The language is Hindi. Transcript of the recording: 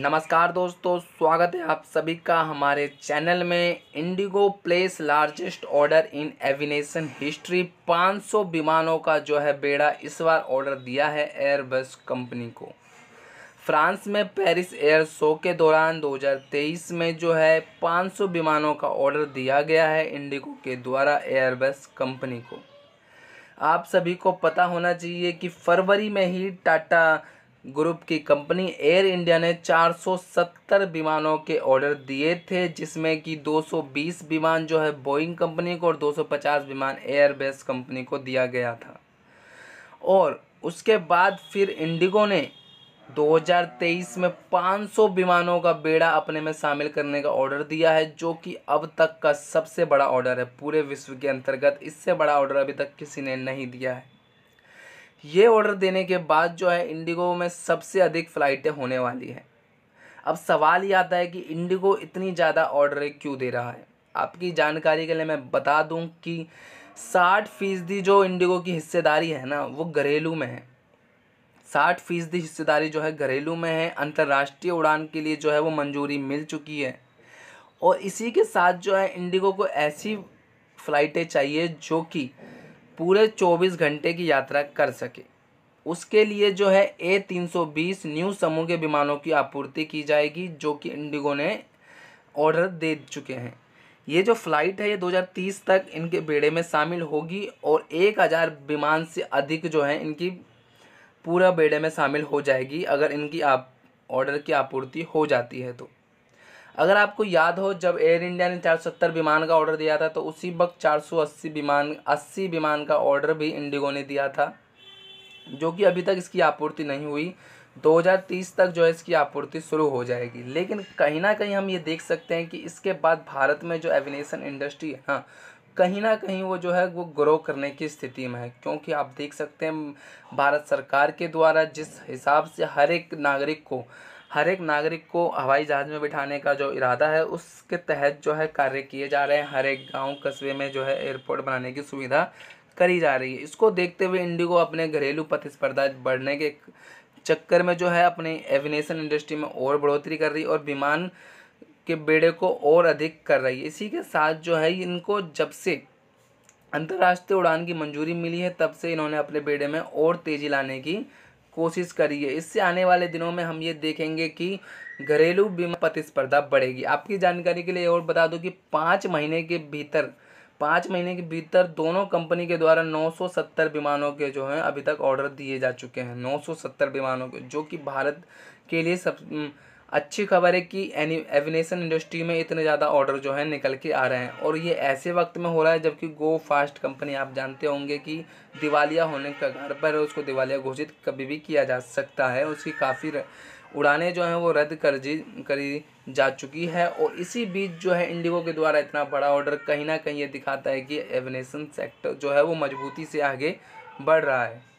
नमस्कार दोस्तों स्वागत है आप सभी का हमारे चैनल में IndiGo places largest order in aviation history 500 विमानों का जो है बेड़ा इस बार ऑर्डर दिया है एयरबस कंपनी को फ्रांस में पेरिस एयर शो के दौरान 2023 में जो है 500 विमानों का ऑर्डर दिया गया है इंडिगो के द्वारा एयरबस कंपनी को आप सभी को पता होना चाहिए कि फरवरी में ही टाटा ग्रुप की कंपनी एयर इंडिया ने 470 विमानों के ऑर्डर दिए थे जिसमें कि 220 विमान जो है बोइंग कंपनी को और 250 विमान एयरबेस कंपनी को दिया गया था और उसके बाद फिर इंडिगो ने 2023 में 500 विमानों का बेड़ा अपने में शामिल करने का ऑर्डर दिया है जो कि अब तक का सबसे बड़ा ऑर्डर है पूरे विश्व के अंतर्गत इससे बड़ा ऑर्डर अभी तक किसी ने नहीं दिया है ये ऑर्डर देने के बाद जो है इंडिगो में सबसे अधिक फ़्लाइटें होने वाली हैं अब सवाल ये आता है कि इंडिगो इतनी ज़्यादा ऑर्डर क्यों दे रहा है आपकी जानकारी के लिए मैं बता दूं कि साठ फीसदी जो इंडिगो की हिस्सेदारी है ना वो घरेलू में है साठ फीसदी हिस्सेदारी जो है घरेलू में है अंतर्राष्ट्रीय उड़ान के लिए जो है वो मंजूरी मिल चुकी है और इसी के साथ जो है इंडिगो को ऐसी फ़्लाइटें चाहिए जो कि पूरे 24 घंटे की यात्रा कर सके उसके लिए जो है ए 320 न्यू समूह के विमानों की आपूर्ति की जाएगी जो कि इंडिगो ने ऑर्डर दे चुके हैं ये जो फ्लाइट है ये 2030 तक इनके बेड़े में शामिल होगी और एक हज़ार विमान से अधिक जो है इनकी पूरा बेड़े में शामिल हो जाएगी अगर इनकी आप ऑर्डर की आपूर्ति हो जाती है तो अगर आपको याद हो जब एयर इंडिया ने 470 विमान का ऑर्डर दिया था तो उसी वक्त 480 विमान 80 विमान का ऑर्डर भी इंडिगो ने दिया था जो कि अभी तक इसकी आपूर्ति नहीं हुई 2030 तक जो है इसकी आपूर्ति शुरू हो जाएगी लेकिन कहीं ना कहीं हम ये देख सकते हैं कि इसके बाद भारत में जो एविनेशन इंडस्ट्री है हाँ कहीं ना कहीं वो जो है वो ग्रो करने की स्थिति में है क्योंकि आप देख सकते हैं भारत सरकार के द्वारा जिस हिसाब से हर एक नागरिक को हर एक नागरिक को हवाई जहाज़ में बिठाने का जो इरादा है उसके तहत जो है कार्य किए जा रहे हैं हर एक गांव कस्बे में जो है एयरपोर्ट बनाने की सुविधा करी जा रही है इसको देखते हुए इंडिगो अपने घरेलू प्रतिस्पर्धा बढ़ने के चक्कर में जो है अपनी एविनेशन इंडस्ट्री में और बढ़ोतरी कर रही है और विमान के बेड़े को और अधिक कर रही है इसी के साथ जो है इनको जब से अंतर्राष्ट्रीय उड़ान की मंजूरी मिली है तब से इन्होंने अपने बेड़े में और तेज़ी लाने की कोशिश करिए इससे आने वाले दिनों में हम ये देखेंगे कि घरेलू बीमा प्रतिस्पर्धा बढ़ेगी आपकी जानकारी के लिए और बता दूं कि पाँच महीने के भीतर पाँच महीने के भीतर दोनों कंपनी के द्वारा 970 विमानों के जो हैं अभी तक ऑर्डर दिए जा चुके हैं 970 विमानों के जो कि भारत के लिए सब अच्छी खबर है कि एविनेशन इंडस्ट्री में इतने ज़्यादा ऑर्डर जो है निकल के आ रहे हैं और ये ऐसे वक्त में हो रहा है जबकि गो फास्ट कंपनी आप जानते होंगे कि दिवालिया होने का घर पर उसको दिवालिया घोषित कभी भी किया जा सकता है उसकी काफ़ी उड़ाने जो हैं वो रद्द कर जी करी जा चुकी है और इसी बीच जो है इंडिगो के द्वारा इतना बड़ा ऑर्डर कहीं ना कहीं ये दिखाता है कि एविनेशन सेक्टर जो है वो मजबूती से आगे बढ़ रहा है